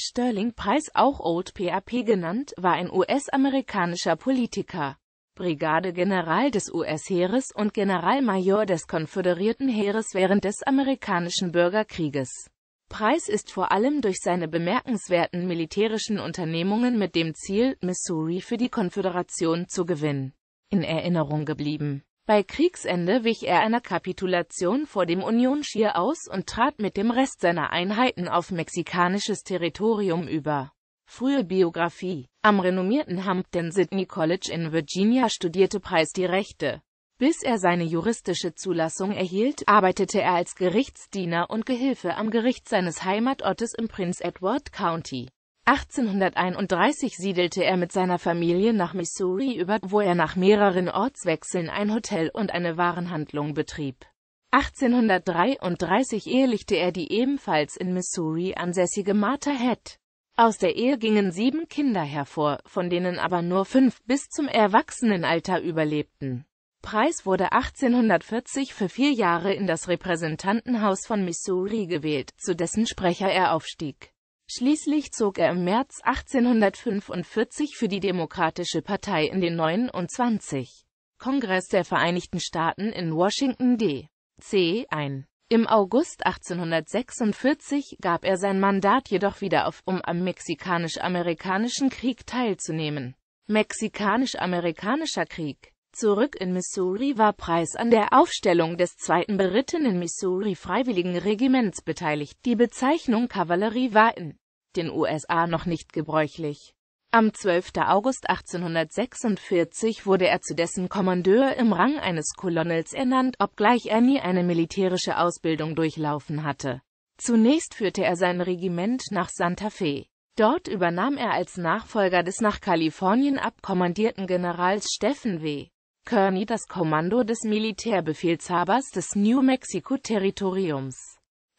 Sterling Price, auch Old PAP genannt, war ein US-amerikanischer Politiker, Brigadegeneral des US-Heeres und Generalmajor des konföderierten Heeres während des amerikanischen Bürgerkrieges. Price ist vor allem durch seine bemerkenswerten militärischen Unternehmungen mit dem Ziel, Missouri für die Konföderation zu gewinnen, in Erinnerung geblieben. Bei Kriegsende wich er einer Kapitulation vor dem Unionsschir aus und trat mit dem Rest seiner Einheiten auf mexikanisches Territorium über. Frühe Biografie Am renommierten Hampton Sydney College in Virginia studierte Price die Rechte. Bis er seine juristische Zulassung erhielt, arbeitete er als Gerichtsdiener und Gehilfe am Gericht seines Heimatortes im Prince Edward County. 1831 siedelte er mit seiner Familie nach Missouri über, wo er nach mehreren Ortswechseln ein Hotel und eine Warenhandlung betrieb. 1833 ehelichte er die ebenfalls in Missouri ansässige Martha Head. Aus der Ehe gingen sieben Kinder hervor, von denen aber nur fünf bis zum Erwachsenenalter überlebten. Preis wurde 1840 für vier Jahre in das Repräsentantenhaus von Missouri gewählt, zu dessen Sprecher er aufstieg. Schließlich zog er im März 1845 für die Demokratische Partei in den 29. Kongress der Vereinigten Staaten in Washington, D.C. ein. Im August 1846 gab er sein Mandat jedoch wieder auf, um am Mexikanisch-Amerikanischen Krieg teilzunehmen. Mexikanisch-Amerikanischer Krieg Zurück in Missouri war Preis an der Aufstellung des zweiten berittenen Missouri Freiwilligenregiments beteiligt. Die Bezeichnung Kavallerie war in den USA noch nicht gebräuchlich. Am 12. August 1846 wurde er zu dessen Kommandeur im Rang eines Colonels ernannt, obgleich er nie eine militärische Ausbildung durchlaufen hatte. Zunächst führte er sein Regiment nach Santa Fe. Dort übernahm er als Nachfolger des nach Kalifornien abkommandierten Generals Steffen W. Kearney das Kommando des Militärbefehlshabers des New Mexico-Territoriums,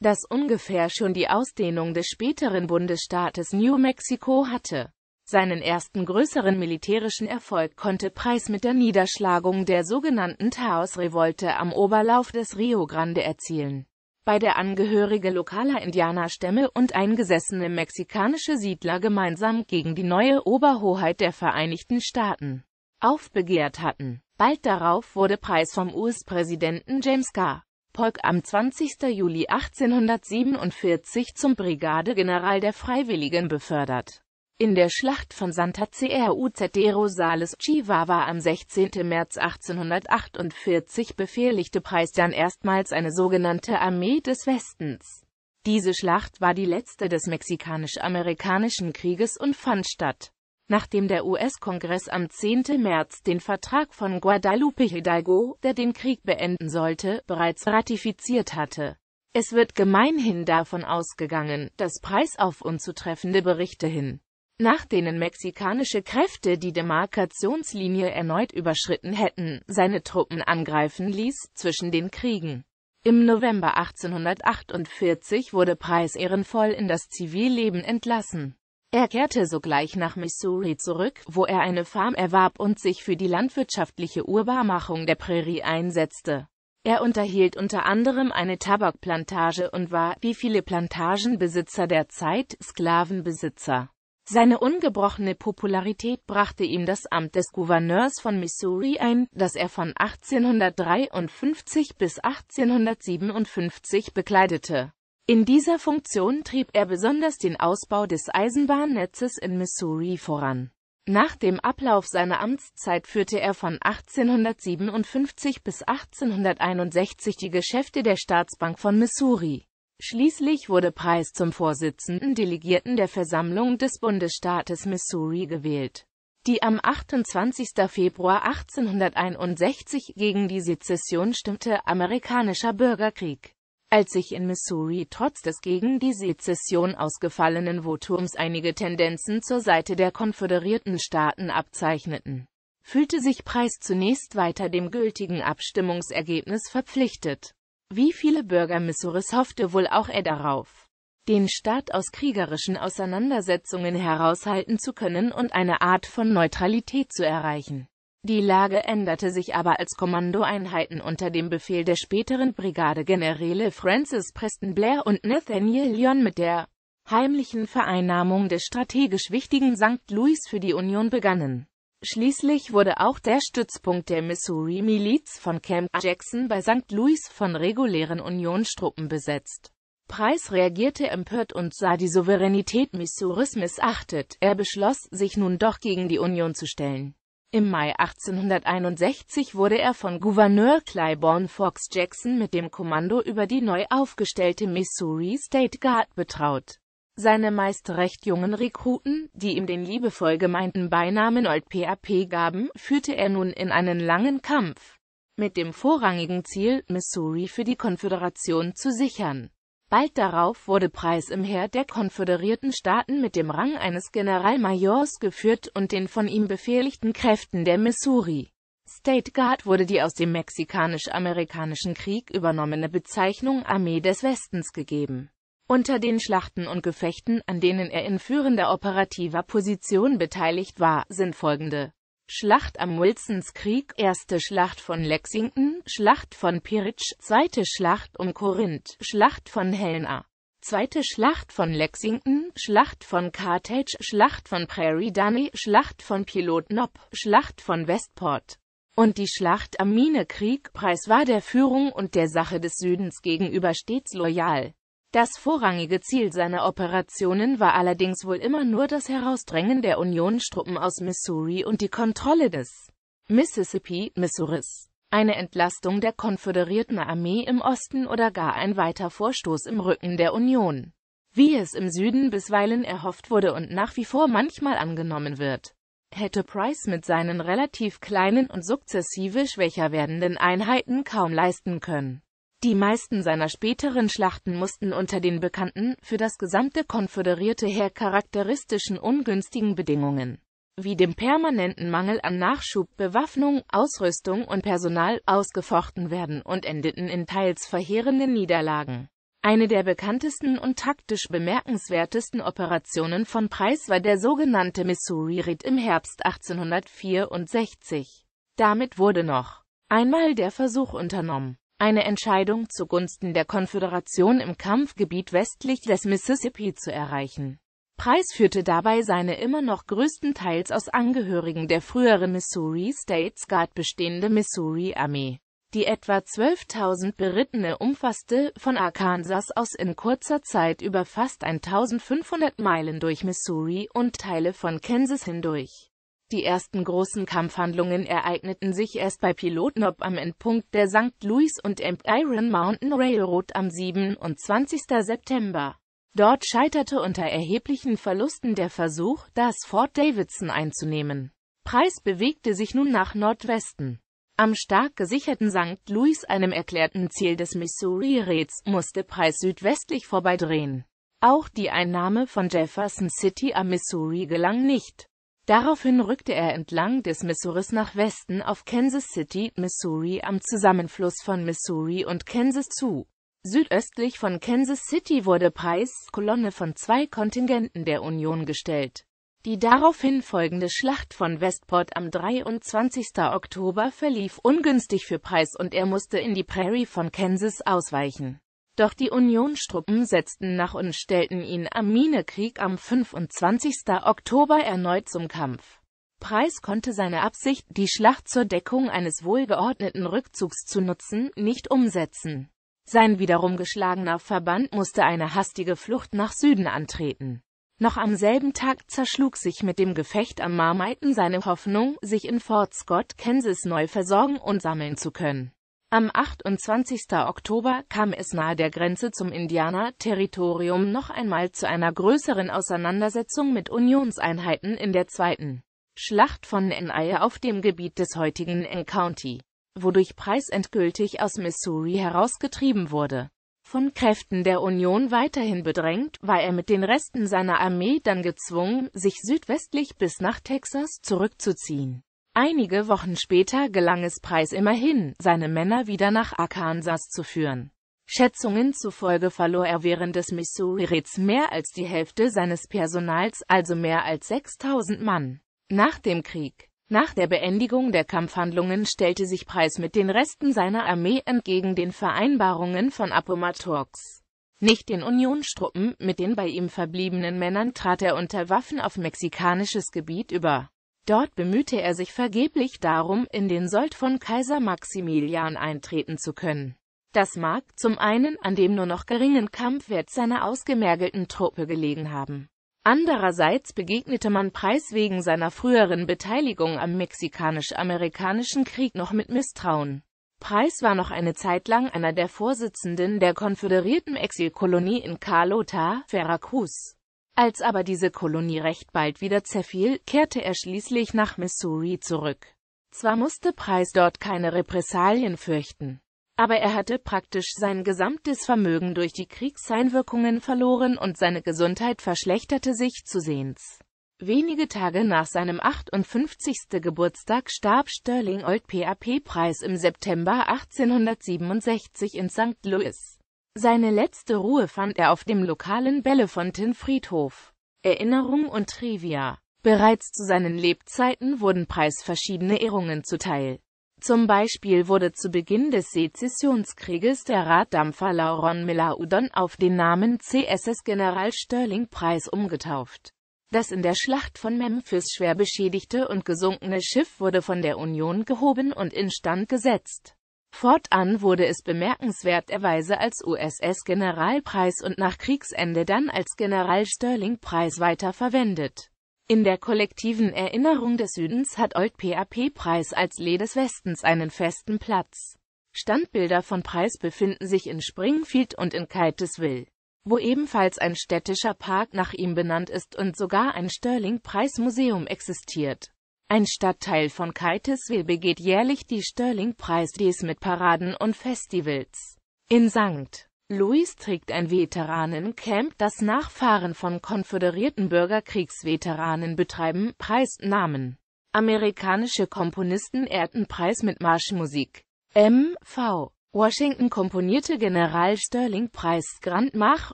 das ungefähr schon die Ausdehnung des späteren Bundesstaates New Mexico hatte. Seinen ersten größeren militärischen Erfolg konnte Preis mit der Niederschlagung der sogenannten Taos-Revolte am Oberlauf des Rio Grande erzielen bei der Angehörige lokaler Indianerstämme und eingesessene mexikanische Siedler gemeinsam gegen die neue Oberhoheit der Vereinigten Staaten aufbegehrt hatten. Bald darauf wurde Price vom US-Präsidenten James K. Polk am 20. Juli 1847 zum Brigadegeneral der Freiwilligen befördert. In der Schlacht von Santa Cruz de Rosales Chihuahua am 16. März 1848 befehligte Price dann erstmals eine sogenannte Armee des Westens. Diese Schlacht war die letzte des Mexikanisch-Amerikanischen Krieges und fand statt nachdem der US-Kongress am 10. März den Vertrag von Guadalupe Hidalgo, der den Krieg beenden sollte, bereits ratifiziert hatte. Es wird gemeinhin davon ausgegangen, dass Preis auf unzutreffende Berichte hin, nach denen mexikanische Kräfte die Demarkationslinie erneut überschritten hätten, seine Truppen angreifen ließ, zwischen den Kriegen. Im November 1848 wurde Preis ehrenvoll in das Zivilleben entlassen. Er kehrte sogleich nach Missouri zurück, wo er eine Farm erwarb und sich für die landwirtschaftliche Urbarmachung der Prärie einsetzte. Er unterhielt unter anderem eine Tabakplantage und war, wie viele Plantagenbesitzer der Zeit, Sklavenbesitzer. Seine ungebrochene Popularität brachte ihm das Amt des Gouverneurs von Missouri ein, das er von 1853 bis 1857 bekleidete. In dieser Funktion trieb er besonders den Ausbau des Eisenbahnnetzes in Missouri voran. Nach dem Ablauf seiner Amtszeit führte er von 1857 bis 1861 die Geschäfte der Staatsbank von Missouri. Schließlich wurde Price zum Vorsitzenden Delegierten der Versammlung des Bundesstaates Missouri gewählt, die am 28. Februar 1861 gegen die Sezession stimmte, amerikanischer Bürgerkrieg. Als sich in Missouri trotz des gegen die Sezession ausgefallenen Votums einige Tendenzen zur Seite der konföderierten Staaten abzeichneten, fühlte sich Price zunächst weiter dem gültigen Abstimmungsergebnis verpflichtet. Wie viele Bürger Missouris hoffte wohl auch er darauf, den Staat aus kriegerischen Auseinandersetzungen heraushalten zu können und eine Art von Neutralität zu erreichen. Die Lage änderte sich aber als Kommandoeinheiten unter dem Befehl der späteren Brigadegeneräle Francis Preston Blair und Nathaniel Lyon mit der heimlichen Vereinnahmung des strategisch wichtigen St. Louis für die Union begannen. Schließlich wurde auch der Stützpunkt der Missouri-Miliz von Camp Jackson bei St. Louis von regulären Unionstruppen besetzt. Price reagierte empört und sah die Souveränität Missouris missachtet. Er beschloss, sich nun doch gegen die Union zu stellen. Im Mai 1861 wurde er von Gouverneur Claiborne Fox Jackson mit dem Kommando über die neu aufgestellte Missouri State Guard betraut. Seine meist recht jungen Rekruten, die ihm den liebevoll gemeinten Beinamen Old PAP gaben, führte er nun in einen langen Kampf, mit dem vorrangigen Ziel, Missouri für die Konföderation zu sichern. Bald darauf wurde Preis im Heer der konföderierten Staaten mit dem Rang eines Generalmajors geführt und den von ihm befehligten Kräften der Missouri State Guard wurde die aus dem Mexikanisch-Amerikanischen Krieg übernommene Bezeichnung Armee des Westens gegeben. Unter den Schlachten und Gefechten, an denen er in führender operativer Position beteiligt war, sind folgende Schlacht am Wilsons Krieg, erste Schlacht von Lexington, Schlacht von Piritsch, zweite Schlacht um Korinth, Schlacht von Helena, zweite Schlacht von Lexington, Schlacht von Carthage, Schlacht von Prairie Dunny, Schlacht von Pilot Nob, Schlacht von Westport und die Schlacht am Minekrieg, Preis war der Führung und der Sache des Südens gegenüber stets loyal. Das vorrangige Ziel seiner Operationen war allerdings wohl immer nur das Herausdrängen der Unionstruppen aus Missouri und die Kontrolle des Mississippi, Missouris. Eine Entlastung der konföderierten Armee im Osten oder gar ein weiter Vorstoß im Rücken der Union. Wie es im Süden bisweilen erhofft wurde und nach wie vor manchmal angenommen wird, hätte Price mit seinen relativ kleinen und sukzessive schwächer werdenden Einheiten kaum leisten können. Die meisten seiner späteren Schlachten mussten unter den bekannten, für das gesamte konföderierte Heer charakteristischen ungünstigen Bedingungen, wie dem permanenten Mangel an Nachschub, Bewaffnung, Ausrüstung und Personal, ausgefochten werden und endeten in teils verheerenden Niederlagen. Eine der bekanntesten und taktisch bemerkenswertesten Operationen von Preis war der sogenannte Missouri Ritt im Herbst 1864. Damit wurde noch einmal der Versuch unternommen, eine Entscheidung zugunsten der Konföderation im Kampfgebiet westlich des Mississippi zu erreichen. Price führte dabei seine immer noch größtenteils aus Angehörigen der früheren Missouri States Guard bestehende Missouri-Armee, die etwa 12.000 Berittene umfasste, von Arkansas aus in kurzer Zeit über fast 1.500 Meilen durch Missouri und Teile von Kansas hindurch die ersten großen Kampfhandlungen ereigneten sich erst bei Pilotnob am Endpunkt der St. Louis und Iron Mountain Railroad am 27. September. Dort scheiterte unter erheblichen Verlusten der Versuch, das Fort Davidson einzunehmen. Preis bewegte sich nun nach Nordwesten. Am stark gesicherten St. Louis, einem erklärten Ziel des missouri räts musste Preis südwestlich vorbeidrehen. Auch die Einnahme von Jefferson City am Missouri gelang nicht. Daraufhin rückte er entlang des Missouris nach Westen auf Kansas City, Missouri am Zusammenfluss von Missouri und Kansas zu. Südöstlich von Kansas City wurde Price Kolonne von zwei Kontingenten der Union gestellt. Die daraufhin folgende Schlacht von Westport am 23. Oktober verlief ungünstig für Price und er musste in die Prairie von Kansas ausweichen. Doch die Unionstruppen setzten nach und stellten ihn am Minekrieg am 25. Oktober erneut zum Kampf. Preis konnte seine Absicht, die Schlacht zur Deckung eines wohlgeordneten Rückzugs zu nutzen, nicht umsetzen. Sein wiederum geschlagener Verband musste eine hastige Flucht nach Süden antreten. Noch am selben Tag zerschlug sich mit dem Gefecht am Marmaiten seine Hoffnung, sich in Fort Scott, Kansas neu versorgen und sammeln zu können. Am 28. Oktober kam es nahe der Grenze zum Indianer-Territorium noch einmal zu einer größeren Auseinandersetzung mit Unionseinheiten in der zweiten Schlacht von N.I. auf dem Gebiet des heutigen N. County, wodurch Price endgültig aus Missouri herausgetrieben wurde. Von Kräften der Union weiterhin bedrängt, war er mit den Resten seiner Armee dann gezwungen, sich südwestlich bis nach Texas zurückzuziehen. Einige Wochen später gelang es Price immerhin, seine Männer wieder nach Arkansas zu führen. Schätzungen zufolge verlor er während des Missouri-Raids mehr als die Hälfte seines Personals, also mehr als 6000 Mann. Nach dem Krieg, nach der Beendigung der Kampfhandlungen stellte sich Price mit den Resten seiner Armee entgegen den Vereinbarungen von Appomattox. Nicht den Unionstruppen, mit den bei ihm verbliebenen Männern trat er unter Waffen auf mexikanisches Gebiet über. Dort bemühte er sich vergeblich darum, in den Sold von Kaiser Maximilian eintreten zu können. Das mag, zum einen, an dem nur noch geringen Kampfwert seiner ausgemergelten Truppe gelegen haben. Andererseits begegnete man Preis wegen seiner früheren Beteiligung am Mexikanisch-Amerikanischen Krieg noch mit Misstrauen. Preis war noch eine Zeit lang einer der Vorsitzenden der konföderierten Exilkolonie in Carlota, Veracruz. Als aber diese Kolonie recht bald wieder zerfiel, kehrte er schließlich nach Missouri zurück. Zwar musste Price dort keine Repressalien fürchten, aber er hatte praktisch sein gesamtes Vermögen durch die Kriegseinwirkungen verloren und seine Gesundheit verschlechterte sich zusehends. Wenige Tage nach seinem 58. Geburtstag starb Sterling Old PAP Price im September 1867 in St. Louis. Seine letzte Ruhe fand er auf dem lokalen Bellefontaine-Friedhof. Erinnerung und Trivia Bereits zu seinen Lebzeiten wurden preisverschiedene Ehrungen zuteil. Zum Beispiel wurde zu Beginn des Sezessionskrieges der Raddampfer Lauron Melaudon auf den Namen CSS General Stirling Preis umgetauft. Das in der Schlacht von Memphis schwer beschädigte und gesunkene Schiff wurde von der Union gehoben und instand gesetzt. Fortan wurde es bemerkenswerterweise als USS-Generalpreis und nach Kriegsende dann als general sterling preis weiterverwendet. In der kollektiven Erinnerung des Südens hat Old PAP-Preis als Lee des Westens einen festen Platz. Standbilder von Preis befinden sich in Springfield und in Kitesville, wo ebenfalls ein städtischer Park nach ihm benannt ist und sogar ein sterling preis museum existiert ein Stadtteil von Keitiswil begeht jährlich die Sterling-Preis-Days mit Paraden und Festivals. In St. Louis trägt ein Veteranencamp, das Nachfahren von konföderierten Bürgerkriegsveteranen betreiben, Preisnamen. Amerikanische Komponisten ehrten Preis mit Marschmusik. M.V. Washington komponierte General Sterling Preis Grandmach,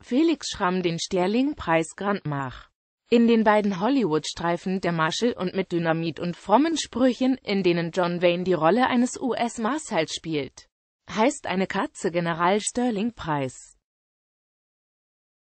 Felix Schramm den Sterling Preis Grandmach. In den beiden Hollywood-Streifen Der Marshall und mit Dynamit und frommen Sprüchen, in denen John Wayne die Rolle eines US-Marshals spielt, heißt eine Katze General Sterling Preis.